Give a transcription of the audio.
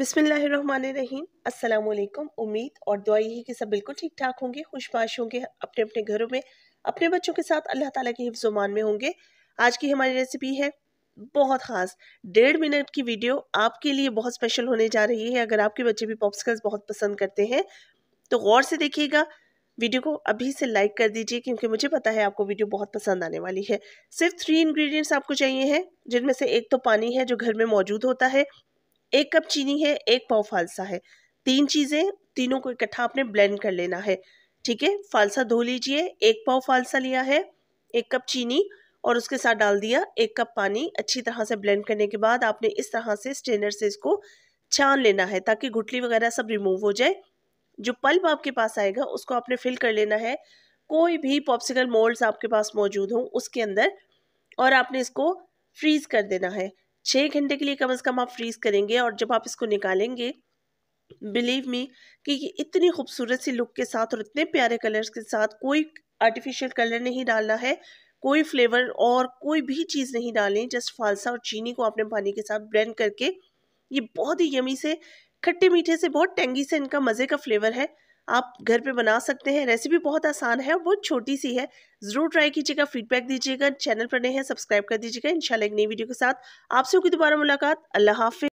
बिसमीम् अल्लाम उम्मीद और दुआ यही कि सब बिल्कुल ठीक ठाक होंगे खुशबाश होंगे अपने अपने घरों में अपने बच्चों के साथ अल्लाह ताला के हिफ्जोमान में होंगे आज की हमारी रेसिपी है बहुत ख़ास डेढ़ मिनट की वीडियो आपके लिए बहुत स्पेशल होने जा रही है अगर आपके बच्चे भी पॉप्सिकल्स बहुत पसंद करते हैं तो गौर से देखिएगा वीडियो को अभी से लाइक कर दीजिए क्योंकि मुझे पता है आपको वीडियो बहुत पसंद आने वाली है सिर्फ थ्री इंग्रेडिएंट्स आपको चाहिए हैं जिनमें से एक तो पानी है जो घर में मौजूद होता है एक कप चीनी है एक पाव फालसा है तीन चीज़ें तीनों को इकट्ठा आपने ब्लेंड कर लेना है ठीक है फालसा धो लीजिए एक पाव फालसा लिया है एक कप चीनी और उसके साथ डाल दिया एक कप पानी अच्छी तरह से ब्लेंड करने के बाद आपने इस तरह से स्ट्रेनर से इसको छान लेना है ताकि घुटली वगैरह सब रिमूव हो जाए जो पल्प आपके पास आएगा उसको आपने फिल कर लेना है कोई भी पॉप्सिकल मोल्ड्स आपके पास मौजूद हों उसके अंदर और आपने इसको फ्रीज़ कर देना है छः घंटे के लिए कम से कम आप फ्रीज़ करेंगे और जब आप इसको निकालेंगे बिलीव मी कि ये इतनी खूबसूरत सी लुक के साथ और इतने प्यारे कलर्स के साथ कोई आर्टिफिशियल कलर नहीं डालना है कोई फ्लेवर और कोई भी चीज़ नहीं डालनी जस्ट फालसा और चीनी को आपने पानी के साथ ब्लेंड करके ये बहुत ही यमी से खट्टे मीठे से बहुत टेंगी से इनका मज़े का फ्लेवर है आप घर पे बना सकते हैं रेसिपी बहुत आसान है और बहुत छोटी सी है ज़रूर ट्राई कीजिएगा फीडबैक दीजिएगा चैनल पर नए हैं सब्सक्राइब कर दीजिएगा इंशाल्लाह एक नई वीडियो के साथ आपसे होगी दोबारा मुलाकात अल्लाह हाफि